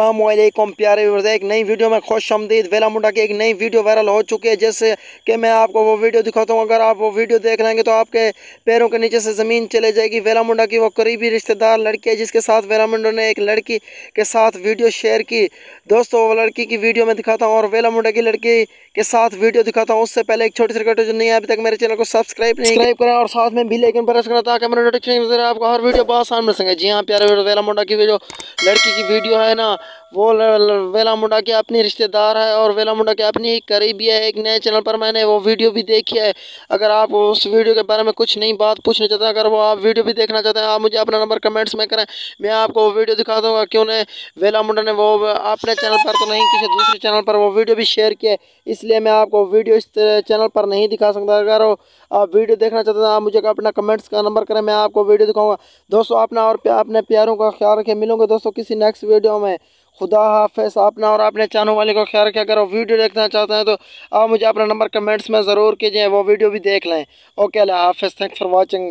असलम प्यारे व्यूवर्स एक नई वीडियो में खुश आमदीद वेला मुंडा की एक नई वीडियो वायरल हो चुकी है जैसे कि मैं आपको वो वीडियो दिखाता हूँ अगर आप वो वीडियो देख लेंगे तो आपके पैरों के नीचे से ज़मीन चले जाएगी वेला मुंडा की वो करीबी रिश्तेदार लड़की है जिसके साथ वेला मुंडा ने एक लड़की के साथ वीडियो शेयर की दोस्तों वो लड़की की वीडियो में दिखाता हूँ और वेला मुंडा की लड़की के साथ वीडियो दिखाता हूँ उससे पहले एक छोटी सी रिक्वेस्ट जो नहीं है अभी तक मेरे चैनल को सब्सक्राइब नहीं सब्सक्राइब करें और साथ में भी लेकिन प्रेस करें ताकि मेरे नोटिफिकेशन आपको हर वीडियो बहुत आसान मिल सके जी हाँ प्यारे वेला मुंडा की जो लड़की की वीडियो है ना वो वेला मुंडा के अपनी रिश्तेदार है और वेला मुंडा के अपनी ही करीबी है एक नए चैनल पर मैंने वो वीडियो भी देखी है अगर आप उस वीडियो के बारे में कुछ नई बात पूछना चाहते हैं अगर वो आप वीडियो भी देखना चाहते हैं आप मुझे अपना नंबर कमेंट्स में करें मैं आपको वो वीडियो दिखा दूँगा क्यों नहीं वेला मुंडा ने वो अपने चैनल पर तो नहीं किसी दूसरे चैनल पर वो वीडियो भी शेयर किया इसलिए मैं आपको वीडियो इस चैनल पर नहीं दिखा सकता अगर आप वीडियो देखना चाहते हैं आप मुझे अपना कमेंट्स का नंबर करें मैं आपको वीडियो दिखाऊंगा दोस्तों अपना और अपने प्यारों का ख्याल रखें मिलूंगे दोस्तों किसी नेक्स्ट वीडियो में खुदा हाफिज़ आपना और अपने चैनल वाले को ख्याल रखें अगर वो वीडियो देखना चाहते हैं तो आप मुझे अपना नंबर कमेंट्स में ज़रूर कीजिए वो वीडियो भी देख लें ओके अल्लाह हाफिज़ थैंक फॉर वॉचिंग